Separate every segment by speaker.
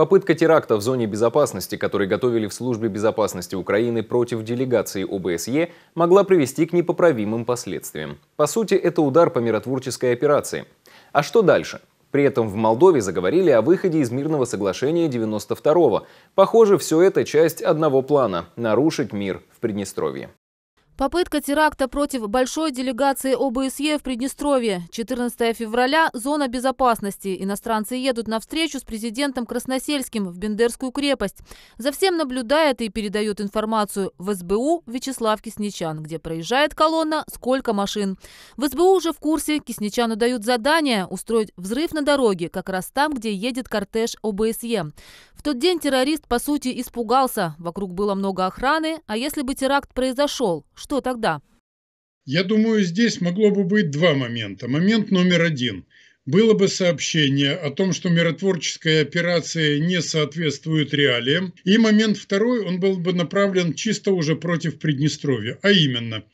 Speaker 1: Попытка теракта в зоне безопасности, который готовили в Службе безопасности Украины против делегации ОБСЕ, могла привести к непоправимым последствиям. По сути, это удар по миротворческой операции. А что дальше? При этом в Молдове заговорили о выходе из мирного соглашения 92-го. Похоже, все это часть одного плана – нарушить мир в Приднестровье.
Speaker 2: Попытка теракта против большой делегации ОБСЕ в Приднестровье. 14 февраля – зона безопасности. Иностранцы едут на встречу с президентом Красносельским в Бендерскую крепость. За всем наблюдает и передает информацию в СБУ Вячеслав Кисничан, где проезжает колонна, сколько машин. В СБУ уже в курсе, Кисничану дают задание устроить взрыв на дороге, как раз там, где едет кортеж ОБСЕ. В тот день террорист, по сути, испугался. Вокруг было много охраны, а если бы теракт произошел, что тогда?
Speaker 3: Я думаю, здесь могло бы быть два момента. Момент номер один. Было бы сообщение о том, что миротворческая операция не соответствует реалиям. И момент второй, он был бы направлен чисто уже против Приднестровья. А именно,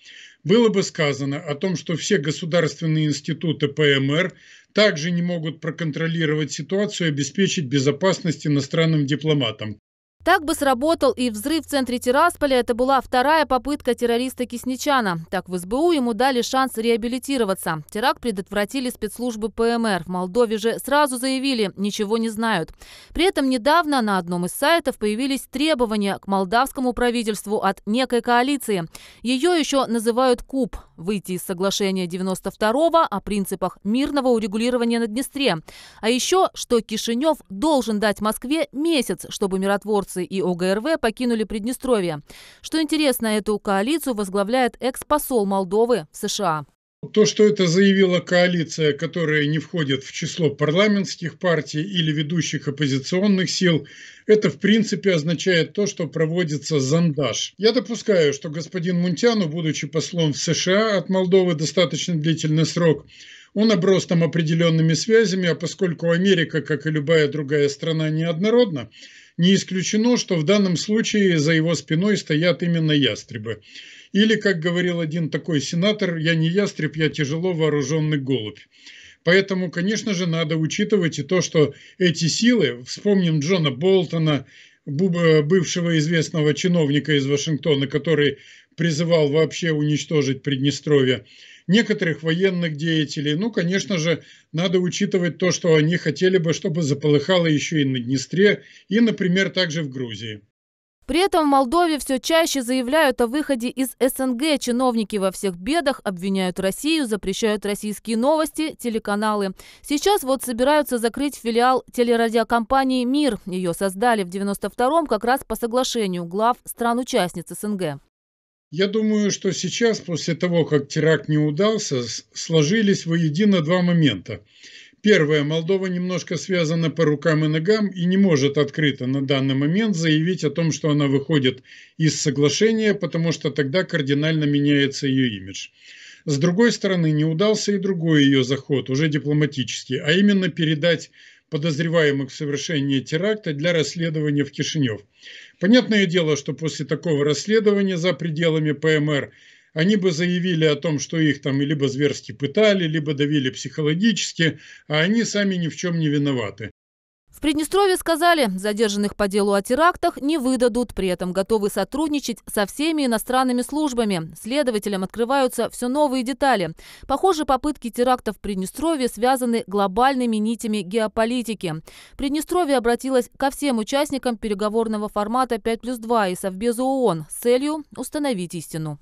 Speaker 3: было бы сказано о том, что все государственные институты ПМР также не могут проконтролировать ситуацию и обеспечить безопасность иностранным дипломатам.
Speaker 2: Так бы сработал и взрыв в центре Тирасполя. Это была вторая попытка террориста Кисничана. Так в СБУ ему дали шанс реабилитироваться. Теракт предотвратили спецслужбы ПМР. В Молдове же сразу заявили, ничего не знают. При этом недавно на одном из сайтов появились требования к молдавскому правительству от некой коалиции. Ее еще называют КУП. Выйти из соглашения 92-го о принципах мирного урегулирования на Днестре. А еще, что Кишинев должен дать Москве месяц, чтобы миротворцы Федерации и ОГРВ покинули Приднестровье. Что интересно, эту коалицию возглавляет экс-посол Молдовы в США.
Speaker 3: То, что это заявила коалиция, которая не входит в число парламентских партий или ведущих оппозиционных сил, это в принципе означает то, что проводится зондаж. Я допускаю, что господин Мунтяну, будучи послом в США от Молдовы достаточно длительный срок, он оброс там определенными связями, а поскольку Америка, как и любая другая страна, неоднородна, не исключено, что в данном случае за его спиной стоят именно ястребы. Или, как говорил один такой сенатор, «Я не ястреб, я тяжело вооруженный голубь». Поэтому, конечно же, надо учитывать и то, что эти силы, вспомним Джона Болтона, бывшего известного чиновника из Вашингтона, который призывал вообще уничтожить Приднестровье, некоторых военных деятелей. Ну, конечно же, надо учитывать то, что они хотели бы, чтобы заполыхало еще и на Днестре, и, например, также в Грузии.
Speaker 2: При этом в Молдове все чаще заявляют о выходе из СНГ. Чиновники во всех бедах обвиняют Россию, запрещают российские новости, телеканалы. Сейчас вот собираются закрыть филиал телерадиокомпании «Мир». Ее создали в 92-м как раз по соглашению глав стран-участниц СНГ.
Speaker 3: Я думаю, что сейчас, после того, как теракт не удался, сложились воедино два момента. Первое. Молдова немножко связана по рукам и ногам и не может открыто на данный момент заявить о том, что она выходит из соглашения, потому что тогда кардинально меняется ее имидж. С другой стороны, не удался и другой ее заход, уже дипломатический, а именно передать подозреваемых в совершении теракта для расследования в Кишинев. Понятное дело, что после такого расследования за пределами ПМР они бы заявили о том, что их там либо зверски пытали, либо давили психологически, а они сами ни в чем не виноваты.
Speaker 2: В Приднестровье сказали, задержанных по делу о терактах не выдадут, при этом готовы сотрудничать со всеми иностранными службами. Следователям открываются все новые детали. Похоже, попытки терактов в Приднестровье связаны глобальными нитями геополитики. Приднестровье обратилось ко всем участникам переговорного формата 5 плюс 2 и Совбезу ООН с целью установить истину.